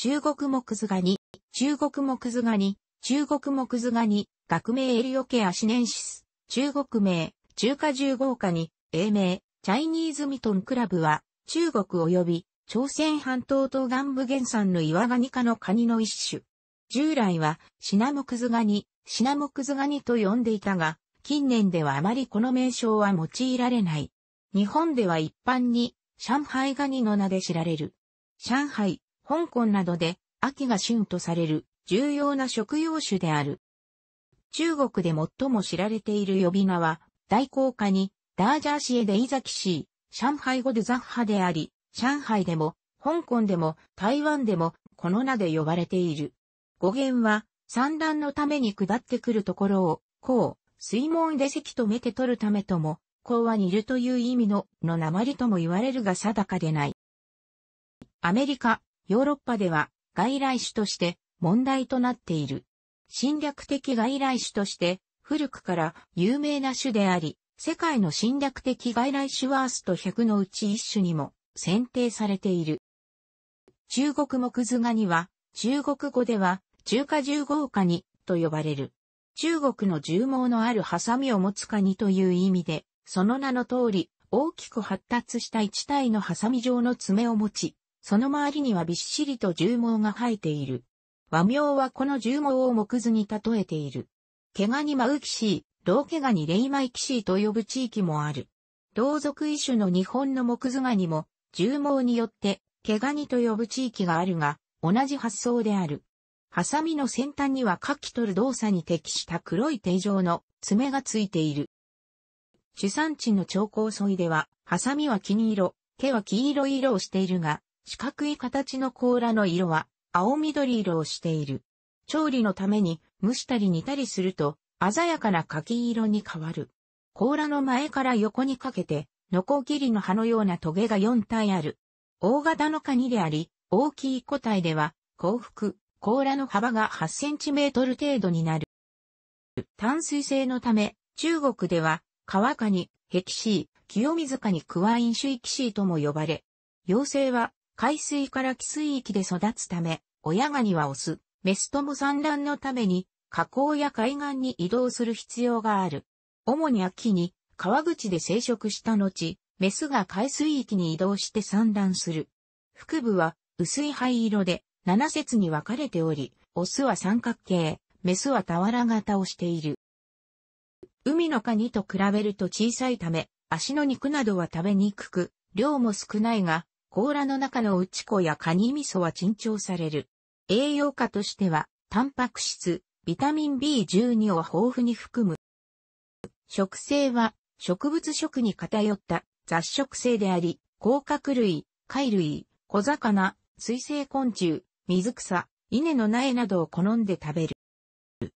中国木図ガニ、中国木図ガニ、中国木図ガニ、学名エリオケアシネンシス、中国名、中華十五華に、英名、チャイニーズミトンクラブは、中国及び、朝鮮半島東岸部原産の岩ガニ科のカニの一種。従来は、シナモクズガニ、シナモクズガニと呼んでいたが、近年ではあまりこの名称は用いられない。日本では一般に、上海ガニの名で知られる。上海、香港などで秋が旬とされる重要な食用種である。中国で最も知られている呼び名は、大高下に、ダージャーシエでイザキシー、上海語でザッハであり、上海でも、香港でも、台湾でも、この名で呼ばれている。語源は、産卵のために下ってくるところを、こう、水門で席とめて取るためとも、こうは煮るという意味の、の鉛とも言われるが定かでない。アメリカ、ヨーロッパでは外来種として問題となっている。侵略的外来種として古くから有名な種であり、世界の侵略的外来種ワースト100のうち一種にも選定されている。中国木図画には、中国語では中華十号カニと呼ばれる。中国の重毛のあるハサミを持つカニという意味で、その名の通り、大きく発達した一体のハサミ状の爪を持ち、その周りにはびっしりと獣毛が生えている。和名はこの獣毛を木図に例えている。毛ガニマウキシー、老毛ガニレイマイキシーと呼ぶ地域もある。同族異種の日本の木図ガニも、獣毛によって、毛ガニと呼ぶ地域があるが、同じ発想である。ハサミの先端にはかき取る動作に適した黒い手状の爪がついている。主産地の長江沿いでは、ハサミは金色、毛は黄色い色をしているが、四角い形の甲羅の色は青緑色をしている。調理のために蒸したり煮たりすると鮮やかな柿色に変わる。甲羅の前から横にかけて、ノコギリの葉のようなトゲが4体ある。大型のカニであり、大きい個体では、幸福、甲羅の幅が8センチメートル程度になる。淡水性のため、中国では、川カニ、ヘキシー、清水カニクワインシュイキシーとも呼ばれ、妖精は海水から寄水域で育つため、親ガニはオス、メスとも産卵のために、河口や海岸に移動する必要がある。主に秋に、川口で生殖した後、メスが海水域に移動して産卵する。腹部は薄い灰色で7節に分かれており、オスは三角形、メスは俵型をしている。海のカニと比べると小さいため、足の肉などは食べにくく、量も少ないが、甲羅の中の内子やカニ味噌は珍重される。栄養価としては、タンパク質、ビタミン B12 を豊富に含む。食性は、植物食に偏った雑食性であり、甲殻類、貝類、小魚、水生昆虫、水草、稲の苗などを好んで食べる。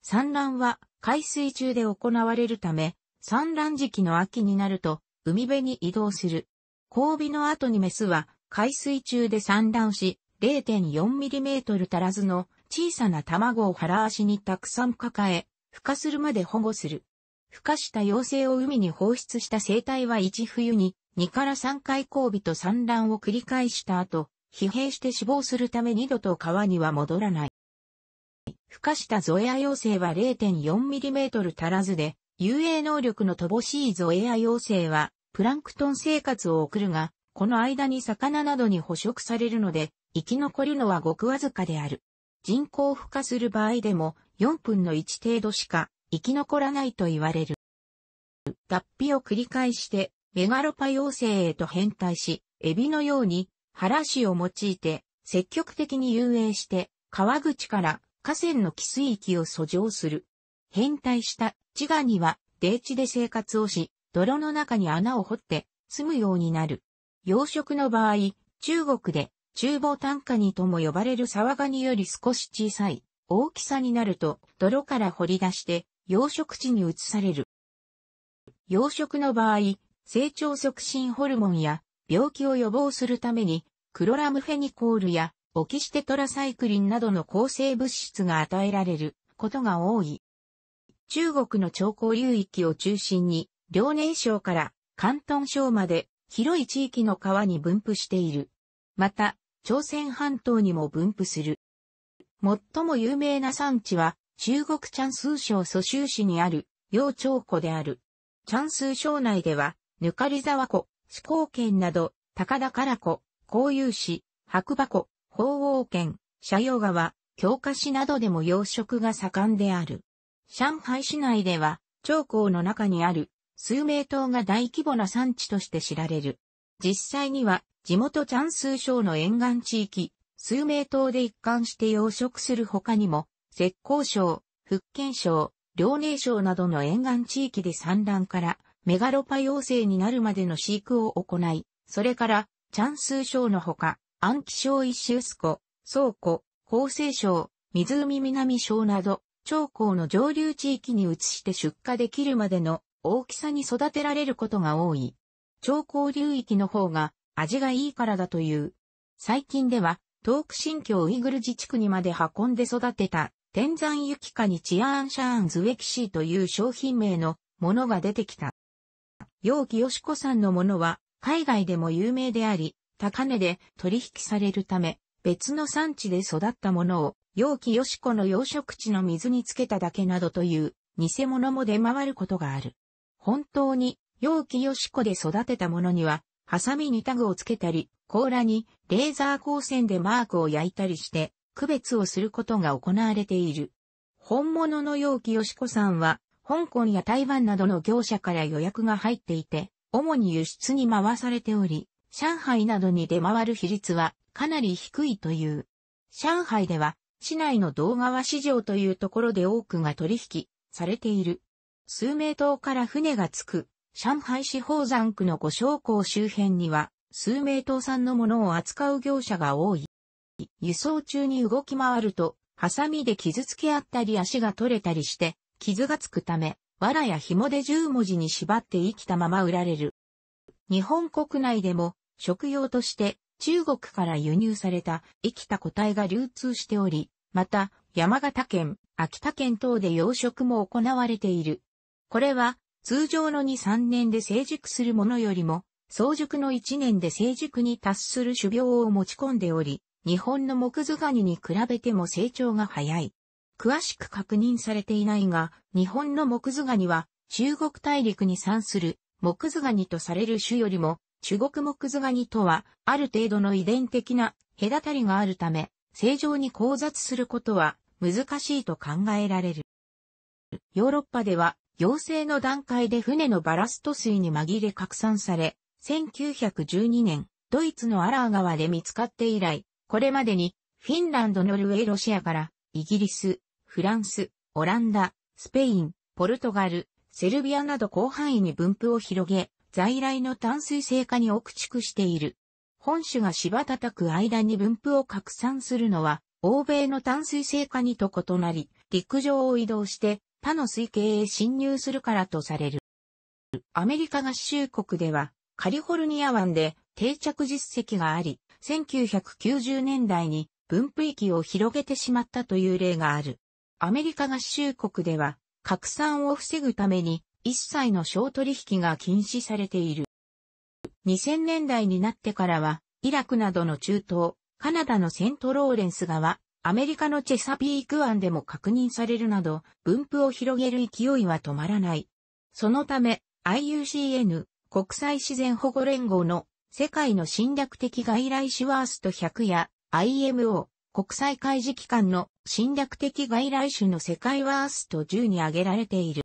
産卵は海水中で行われるため、産卵時期の秋になると海辺に移動する。交尾の後にメスは海水中で産卵し、0.4mm 足らずの小さな卵を腹足にたくさん抱え、孵化するまで保護する。孵化した幼生を海に放出した生態は一冬に2から3回交尾と産卵を繰り返した後、疲弊して死亡するため二度と川には戻らない。孵化したゾエア幼生は 0.4mm 足らずで、遊泳能力の乏しいゾエア幼生は、プランクトン生活を送るが、この間に魚などに捕食されるので、生き残るのはごくわずかである。人工孵化する場合でも、4分の1程度しか生き残らないと言われる。脱皮を繰り返して、メガロパ幼生へと変態し、エビのように、原子を用いて、積極的に遊泳して、川口から河川の寄水域を遡上する。変態した稚ガには、低地で生活をし、泥の中に穴を掘って、住むようになる。養殖の場合、中国で厨房単価にとも呼ばれる沢ガニより少し小さい大きさになると泥から掘り出して養殖地に移される。養殖の場合、成長促進ホルモンや病気を予防するためにクロラムフェニコールやオキシテトラサイクリンなどの抗生物質が与えられることが多い。中国の長江流域を中心に、遼寧省から広東省まで広い地域の川に分布している。また、朝鮮半島にも分布する。最も有名な産地は、中国チャンスー省蘇州市にある、陽町湖である。チャンスー省内では、ぬかり沢湖、四港県など、高田から湖、高遊市、白馬湖、鳳凰県、斜陽川、京華市などでも養殖が盛んである。上海市内では、長江の中にある数名島が大規模な産地として知られる。実際には地元チャンスー省の沿岸地域、数名島で一貫して養殖する他にも、石膏省、福建省、遼寧省などの沿岸地域で産卵からメガロパ幼生になるまでの飼育を行い、それからチャンスー省のほか、安徽省一周スコ、倉庫、厚生省、湖南省など、長江の上流地域に移して出荷できるまでの大きさに育てられることが多い。超高流域の方が味がいいからだという。最近では、東く新疆ウイグル自治区にまで運んで育てた、天山雪カにチアーンシャーンズウェキシーという商品名のものが出てきた。陽気よしこさんのものは、海外でも有名であり、高値で取引されるため、別の産地で育ったものを、陽気よしこの養殖地の水につけただけなどという、偽物も出回ることがある。本当に、陽気よしこで育てたものには、ハサミにタグをつけたり、甲羅にレーザー光線でマークを焼いたりして、区別をすることが行われている。本物の陽気よしこさんは、香港や台湾などの業者から予約が入っていて、主に輸出に回されており、上海などに出回る比率はかなり低いという。上海では、市内の動画は市場というところで多くが取引されている。数名島から船が着く、上海市宝山区の五商港周辺には、数名島産のものを扱う業者が多い。輸送中に動き回ると、ハサミで傷つけ合ったり足が取れたりして、傷がつくため、藁や紐で十文字に縛って生きたまま売られる。日本国内でも、食用として中国から輸入された生きた個体が流通しており、また、山形県、秋田県等で養殖も行われている。これは、通常の2、3年で成熟するものよりも、早熟の1年で成熟に達する種苗を持ち込んでおり、日本の木図ガニに比べても成長が早い。詳しく確認されていないが、日本の木図ガニは、中国大陸に産する木図ガニとされる種よりも、中国木図ガニとは、ある程度の遺伝的な隔たりがあるため、正常に交雑することは難しいと考えられる。ヨーロッパでは陽性の段階で船のバラスト水に紛れ拡散され、1912年、ドイツのアラー川で見つかって以来、これまでに、フィンランド、ノルウェー、ロシアから、イギリス、フランス、オランダ、スペイン、ポルトガル、セルビアなど広範囲に分布を広げ、在来の淡水性化に奥地区している。本種が芝叩く間に分布を拡散するのは、欧米の淡水性化にと異なり、陸上を移動して他の推計へ侵入するからとされる。アメリカ合衆国ではカリフォルニア湾で定着実績があり、1990年代に分布域を広げてしまったという例がある。アメリカ合衆国では拡散を防ぐために一切の小取引が禁止されている。2000年代になってからは、イラクなどの中東、カナダのセントローレンス川、アメリカのチェサピーク湾でも確認されるなど、分布を広げる勢いは止まらない。そのため、IUCN、国際自然保護連合の世界の侵略的外来種ワースト100や IMO、国際開示機関の侵略的外来種の世界ワースト10に挙げられている。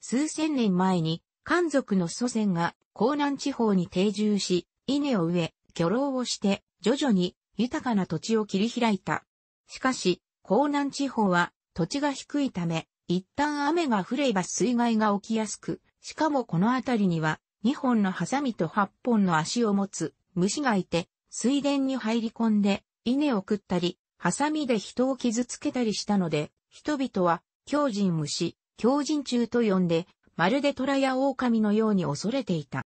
数千年前に、漢族の祖先が江南地方に定住し、稲を植え、漁労をして、徐々に豊かな土地を切り開いた。しかし、江南地方は土地が低いため、一旦雨が降れば水害が起きやすく、しかもこの辺りには、2本のハサミと8本の足を持つ虫がいて、水田に入り込んで、稲を食ったり、ハサミで人を傷つけたりしたので、人々は、狂人虫、狂人虫と呼んで、まるで虎や狼のように恐れていた。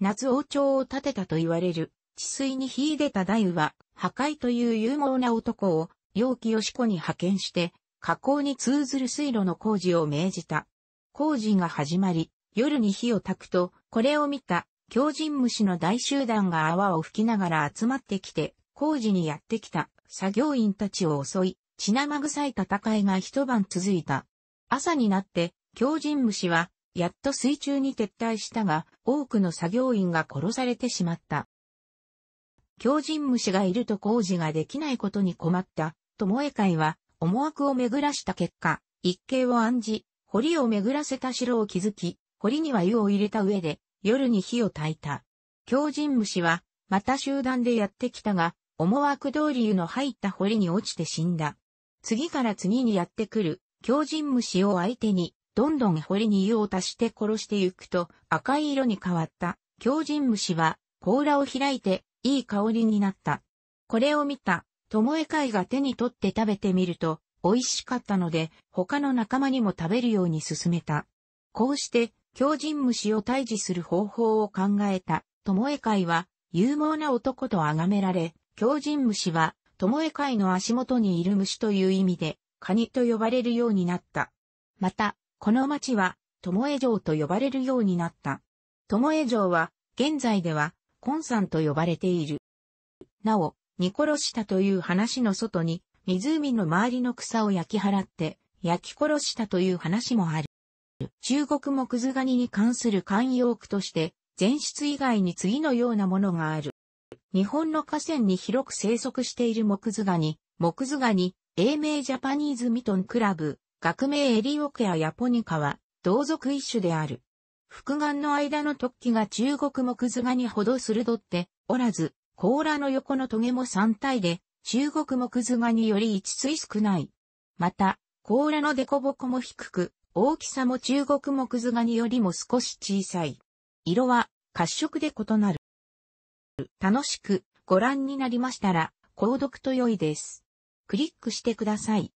夏王朝を建てたと言われる治水に秀でた大夫は、破壊という勇猛な男を、陽気しこに派遣して、河口に通ずる水路の工事を命じた。工事が始まり、夜に火を焚くと、これを見た、狂人虫の大集団が泡を吹きながら集まってきて、工事にやってきた作業員たちを襲い、血生臭い戦いが一晩続いた。朝になって、狂人虫は、やっと水中に撤退したが、多くの作業員が殺されてしまった。狂人虫がいると工事ができないことに困った、友え会は思惑を巡らした結果、一計を案じ、堀を巡らせた城を築き、堀には湯を入れた上で、夜に火を焚いた。狂人虫は、また集団でやってきたが、思惑通り湯の入った堀に落ちて死んだ。次から次にやってくる、狂人虫を相手に、どんどん堀に湯を足して殺してゆくと、赤い色に変わった、狂人虫は、甲羅を開いて、いい香りになった。これを見た、友江会が手に取って食べてみると、美味しかったので、他の仲間にも食べるように勧めた。こうして、狂人虫を退治する方法を考えた、友江会は、勇猛な男と崇められ、狂人虫は、友江会の足元にいる虫という意味で、カニと呼ばれるようになった。また、この町は、友江城と呼ばれるようになった。友江城は、現在では、根山と呼ばれている。なお、煮殺したという話の外に、湖の周りの草を焼き払って、焼き殺したという話もある。中国木図ガニに関する慣用句として、前出以外に次のようなものがある。日本の河川に広く生息している木図ガニ、木図ガニ、英名ジャパニーズミトンクラブ、学名エリオケアヤポニカは、同族一種である。複眼の間の突起が中国木図画にほど鋭っておらず、甲羅の横のトゲも3体で、中国木図画により一対少ない。また、甲羅の凸凹も低く、大きさも中国木図画によりも少し小さい。色は褐色で異なる。楽しくご覧になりましたら、購読と良いです。クリックしてください。